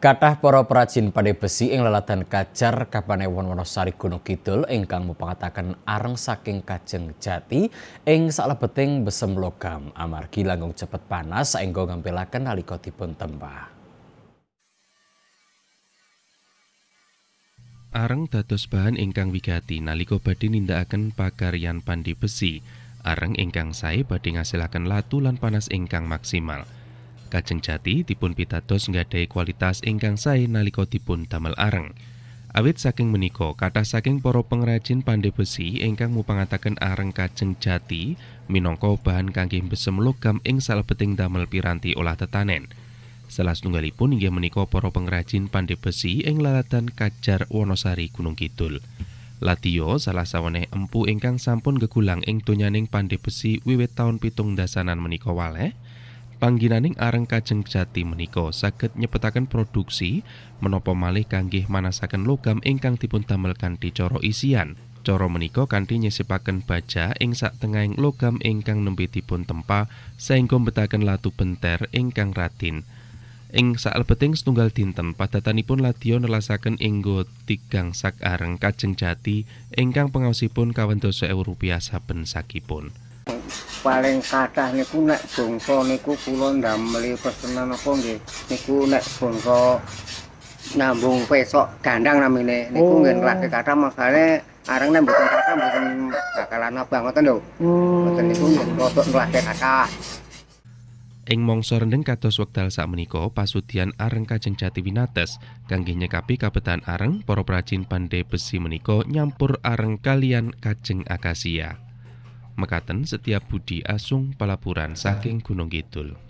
Kathah para perajin pada besi ing lelatan kajar Kapanewon Wonosari Gunung Kidul ingkang mupangataken areng saking Kajeng Jati ing salebeting besem logam amargi langgung cepet panas saengga ngempilaken nalika dipun tembah. Areng dados bahan ingkang wigati nalika badhe nindakaken pakaryan pandi besi, areng ingkang sae badhe ngasilaken latu lan panas ingkang maksimal. Kajeng jati dipun pitados nggadahi kualitas ingkang sae nalika dipun damel areng. Awit saking menika, kathah saking para pengrajin pandai besi ingkang mupangataken areng kajeng jati minangka bahan kangge besem logam ing salebeting damel piranti olah tetanen. Salah setunggalipun inggih menika para pengrajin pandai besi ing laladan Kajar Wonosari Gunung Kidul. Latio salah sawene empu ingkang sampun gegulang ing donyaning pandai besi wiwit taun pitung dasanan menika waleh, Pangginaning areng kajeng jati menika saged nyepetaken produksi menopo malih kangge manasaken logam ingkang dipundamel kanthi cara isian. Cara menika kanthi nyisipaken baja ing satengahing logam ingkang nembe dipun tempa saengga mbetaken latu benter ingkang radin. Ing salebeting setunggal dinten padatanipun ladya nelasaken inggo tigang sak areng kajeng jati ingkang pengaosipun kawentosa ewu rupiah saben sakipun. paling kathah niku nek bangsa niku kula ndamel pesenan apa nggih niku nek bangsa nambung pesok gandang namine niku oh. nggih nglake kathah makane areng nek mboten kathah mboten bakalan abang ngoten lho mboten oh. niku rodok nglake kathah Ing mangsa rendeng kados wekdal sakmenika pasudian areng kajeng jati winates kangge nyekapi kabetan areng para prajin pandai besi menika nyampur areng kalian kajeng akasia mekaten setiap budi asung pelapuran saking Gunung Kidul.